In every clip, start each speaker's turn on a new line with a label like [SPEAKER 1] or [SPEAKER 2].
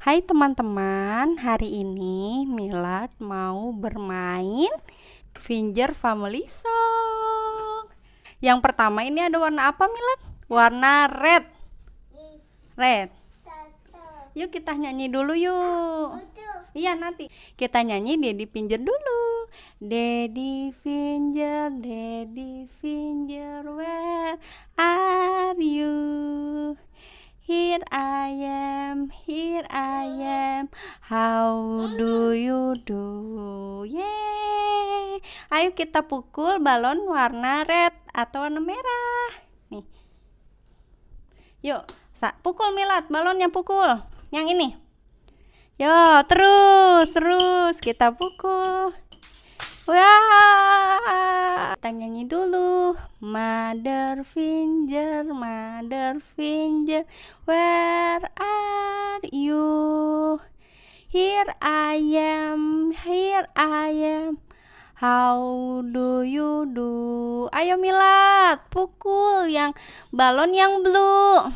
[SPEAKER 1] Hai teman-teman, hari ini Milad mau bermain Finger Family Song. Yang pertama ini ada warna apa Milad? Warna red. Red. Yuk kita nyanyi dulu yuk. Iya nanti kita nyanyi Dedi Finger dulu. Dedi Finger, Dedi Finger, where are you? Here I am, here I am. How do you do? Yay! Ayo kita pukul balon warna red atau warna merah. Nih. Yuk, pukul Milat, balonnya pukul. Yang ini. Yo, terus, terus kita pukul. Wah, tanyanya dulu. Mother finger, mother finger, where are you? Here I am, here I am. How do you do? Ayo Milat, pukul yang balon yang blue.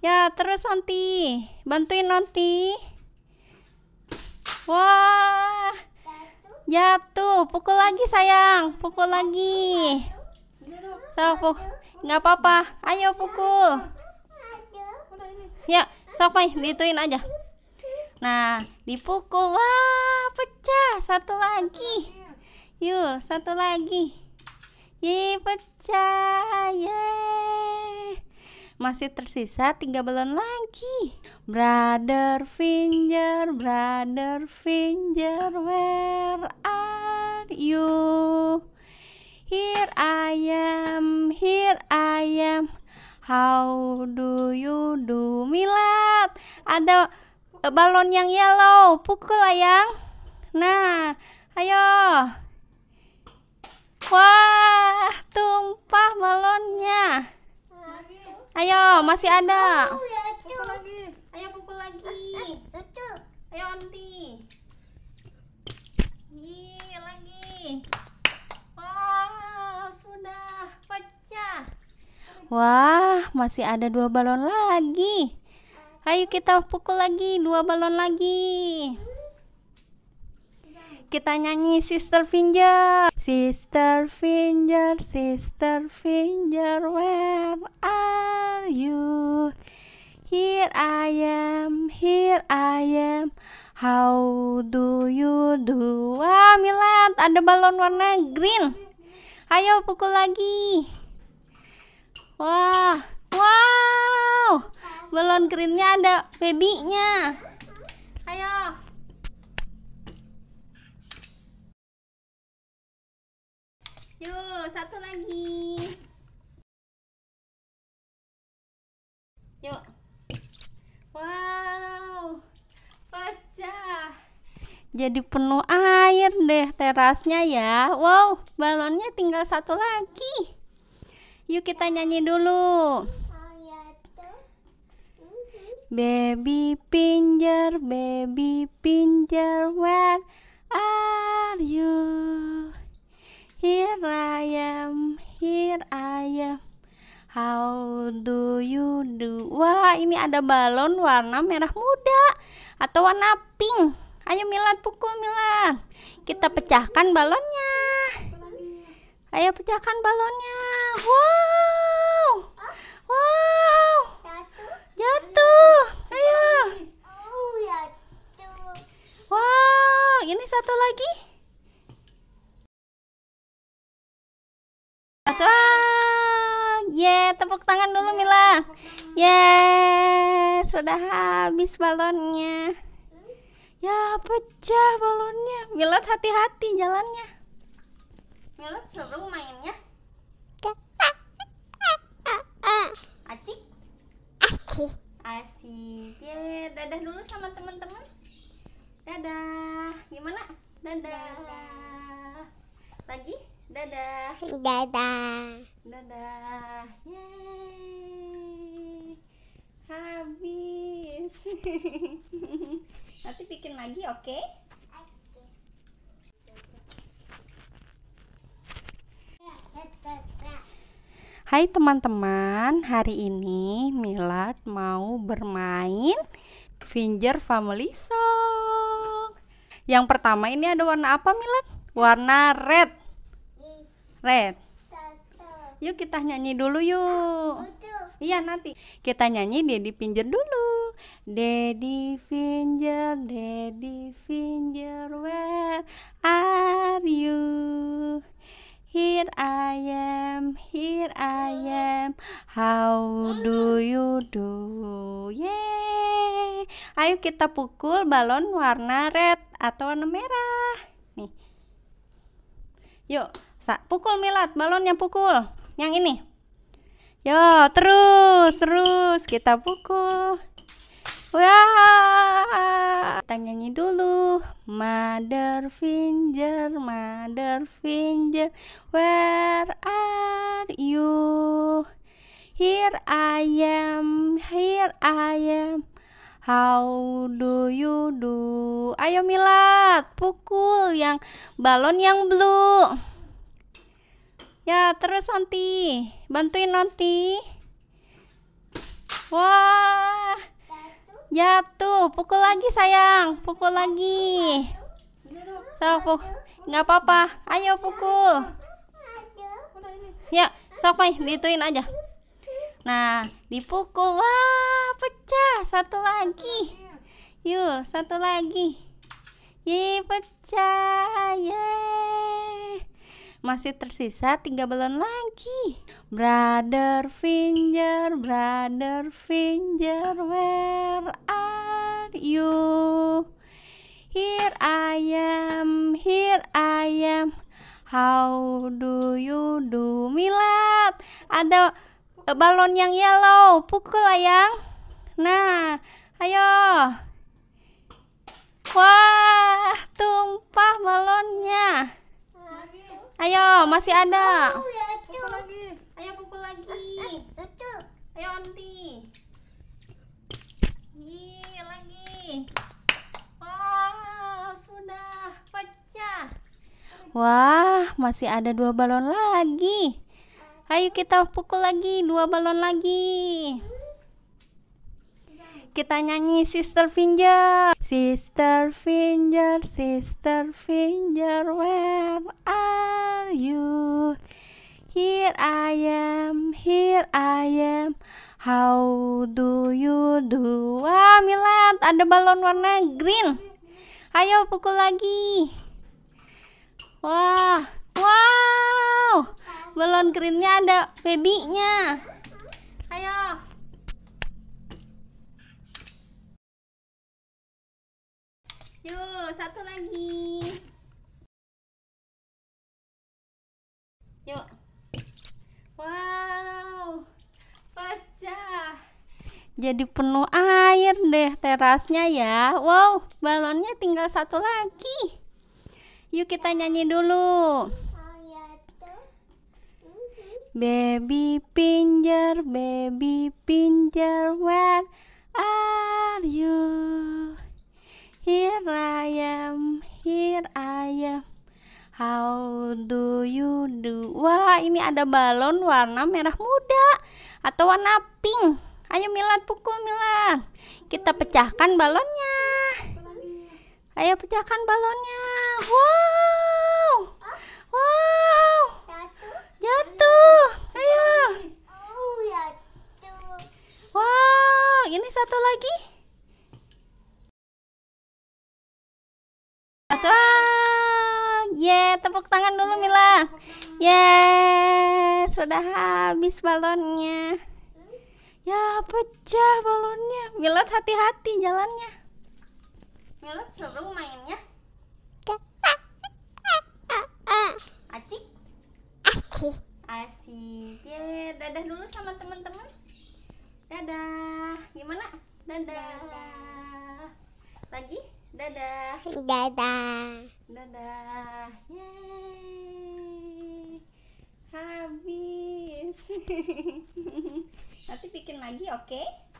[SPEAKER 1] Ya, terus nanti bantuin nanti. Wah. Jatuh, ya, pukul lagi sayang, pukul lagi. Sok nggak apa-apa. Ayo pukul. Ya, sok main, dituin aja. Nah, dipukul, wah pecah. Satu lagi. Yuk, satu lagi. Yee, pecah. Yeay masih tersisa tiga balon lagi. Brother Finger, Brother Finger, where are you? Here I am, here I am. How do you do, Milat? Ada eh, balon yang yellow, pukul ayang. Nah, ayo. Wah. Wow. Ayo, masih ada. pukul lagi. Ayo pukul lagi. Eh, eh, Ayo anti. Iya lagi. Wah, sudah pecah. Wah, masih ada dua balon lagi. Ayo kita pukul lagi dua balon lagi kita nyanyi Sister Finger Sister Finger Sister Finger Where are you Here I am Here I am How do you do Wah Milat ada balon warna green Ayo pukul lagi Wah Wow Balon greennya ada baby-nya. Ayo satu lagi yuk wow pecah jadi penuh air deh terasnya ya wow balonnya tinggal satu lagi yuk kita nyanyi dulu Baby pinjar, baby pinjar, where are you? Here I am, here I am. How do you do? Wah, ini ada balon warna merah muda atau warna pink. Ayo Milan, pukul Milan. Kita pecahkan balonnya. Ayo pecahkan balonnya. Wow. Wow. tepuk tangan dulu Mila. Yes, sudah habis balonnya. Ya pecah balonnya. Mila hati-hati jalannya. Mila seru mainnya. Acik. Asik. Asik. Ya, dadah dulu sama teman-teman. Dadah. Gimana? Dadah. dadah. Lagi? Dadah. Dadah. Dadah. Yeay. Habis. Nanti bikin lagi, oke? Okay? Hai teman-teman, hari ini Milad mau bermain Finger Family Song. Yang pertama ini ada warna apa Milad? Warna red. Red. Yuk kita nyanyi dulu yuk. Iya nanti kita nyanyi Dedi Pinjer dulu. Dedi Pinjer, Dedi Pinjer, where are you? Here I am, here I am. How do you do? Yay! Ayo kita pukul balon warna red atau warna merah. Nih. Yuk. Sa pukul Milat, balonnya pukul. Yang ini. Yo, terus, terus kita pukul. Wah, kita nyanyi dulu. Mother finger, mother finger, where are you? Here I am, here I am. How do you do? Ayo Milat, pukul yang balon yang blue terus Nanti, Bantuin Nanti. Wah. Jatuh. Pukul lagi sayang. Pukul lagi. Sok Nggak apa-apa. Ayo pukul. Ya, sampai dituin aja. Nah, dipukul. Wah, pecah. Satu lagi. Yuk, satu lagi. Yeay, pecah. Yeay. Masih tersisa tiga balon lagi. Brother Finger, Brother Finger, where are you? Here I am, here I am. How do you do, milat? Ada balon yang yellow, pukul ayang. Nah, ayo. masih ada. Oh, ya, pukul lagi. Ayo pukul lagi. Eh, Ayo anti. Iya lagi. Wah, sudah pecah. Wah, masih ada dua balon lagi. Ayo kita pukul lagi dua balon lagi. Kita nyanyi Sister Finger. Sister Finger, Sister Finger, where are you? Here I am, here I am. How do you do? Wah, Milad, ada balon warna green. Ayo pukul lagi. Wah, wow. Balon greennya ada babynya. Ayo. Yuk, satu lagi. Yuk. Wow. Pecah. Jadi penuh air deh terasnya ya. Wow, balonnya tinggal satu lagi. Yuk kita nyanyi dulu. Oh ya, mhm. Baby pinjar, baby pinjar, where are you? Here I am, here I am. How do you do? Wah, ini ada balon warna merah muda atau warna pink. Ayo Milan, pukul Milan. Kita pecahkan balonnya. Ayo pecahkan balonnya. Wow. Wow. sudah habis balonnya ya pecah balonnya Milot hati-hati jalannya Milot seru mainnya acik Acik. asik ya dadah dulu sama teman-teman dadah gimana dadah, dadah. lagi dadah dadah dadah yeay habis nanti bikin lagi oke okay?